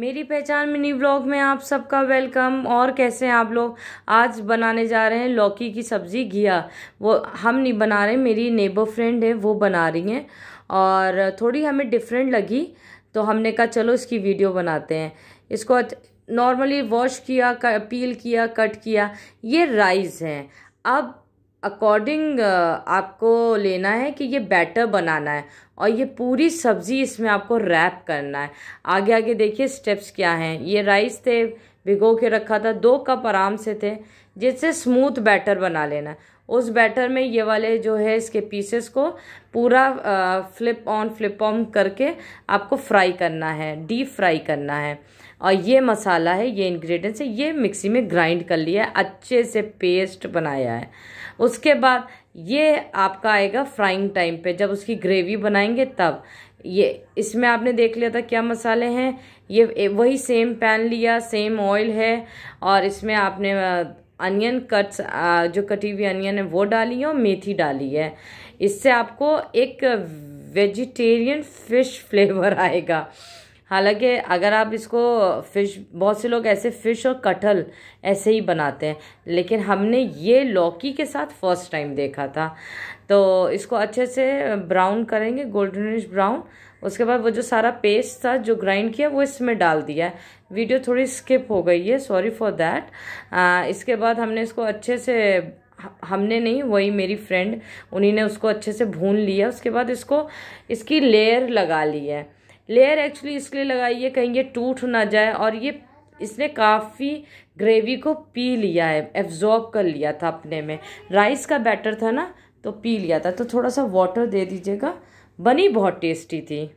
मेरी पहचान mini blog में आप सबका वेलकम और कैसे हैं आप लोग आज बनाने जा रहे हैं लौकी की सब्ज़ी घिया वो हम नहीं बना रहे मेरी नेबर फ्रेंड है वो बना रही हैं और थोड़ी हमें डिफरेंट लगी तो हमने कहा चलो इसकी वीडियो बनाते हैं इसको नॉर्मली वॉश किया पील किया कट किया ये राइस हैं अब अकॉर्डिंग आपको लेना है कि ये बैटर बनाना है और ये पूरी सब्ज़ी इसमें आपको रैप करना है आगे आगे देखिए स्टेप्स क्या हैं ये राइस थे भिगो के रखा था दो कप आराम से थे जिससे स्मूथ बैटर बना लेना उस बैटर में ये वाले जो है इसके पीसेस को पूरा आ, फ्लिप ऑन फ्लिप ऑन करके आपको फ्राई करना है डीप फ्राई करना है और ये मसाला है ये इंग्रेडिएंट्स है ये मिक्सी में ग्राइंड कर लिया है अच्छे से पेस्ट बनाया है उसके बाद ये आपका आएगा फ्राइंग टाइम पे जब उसकी ग्रेवी बनाएंगे तब ये इसमें आपने देख लिया था क्या मसाले हैं ये वही सेम पैन लिया सेम ऑयल है और इसमें आपने अनियन कट्स जो कटी हुई अनियन है वो डाली है और मेथी डाली है इससे आपको एक वेजिटेरियन फिश फ्लेवर आएगा हालांकि अगर आप इसको फ़िश बहुत से लोग ऐसे फ़िश और कटहल ऐसे ही बनाते हैं लेकिन हमने ये लौकी के साथ फर्स्ट टाइम देखा था तो इसको अच्छे से ब्राउन करेंगे गोल्डनिश ब्राउन उसके बाद वो जो सारा पेस्ट था जो ग्राइंड किया वो इसमें डाल दिया है वीडियो थोड़ी स्किप हो गई है सॉरी फॉर देट इसके बाद हमने इसको अच्छे से हमने नहीं वही मेरी फ्रेंड उन्हीं ने उसको अच्छे से भून लिया उसके बाद इसको इसकी लेयर लगा ली है लेयर एक्चुअली इसलिए लगाई है कहीं ये टूट ना जाए और ये इसने काफ़ी ग्रेवी को पी लिया है एब्जॉर्ब कर लिया था अपने में राइस का बैटर था ना तो पी लिया था तो थोड़ा सा वाटर दे दीजिएगा बनी बहुत टेस्टी थी